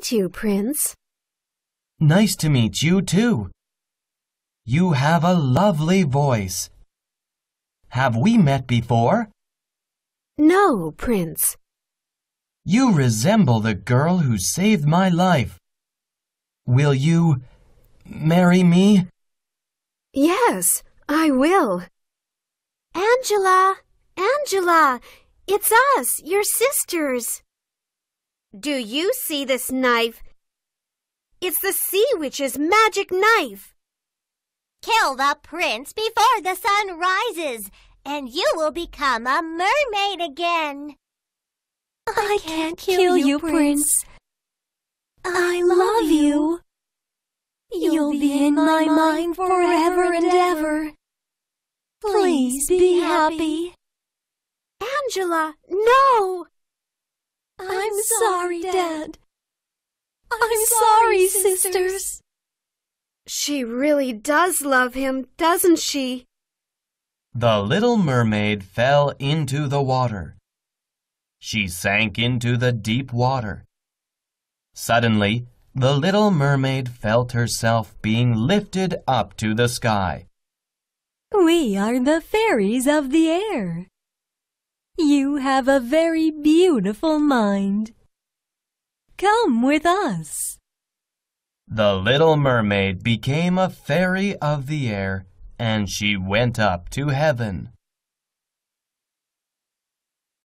meet you, Prince. Nice to meet you, too. You have a lovely voice. Have we met before? No, Prince. You resemble the girl who saved my life. Will you marry me? Yes, I will. Angela, Angela, it's us, your sisters. Do you see this knife? It's the Sea Witch's magic knife. Kill the prince before the sun rises, and you will become a mermaid again. I, can't, kill, kill you, prince. prince. I love you. You'll be in my mind forever and ever. Please be happy. Angela, no! I'm sorry, Dad. I'm, sorry, sisters. She really does love him, doesn't she? The little mermaid fell into the water. She sank into the deep water. Suddenly, the little mermaid felt herself being lifted up to the sky. We are the fairies of the air. You have a very beautiful mind. Come with us. The little mermaid became a fairy of the air, and she went up to heaven.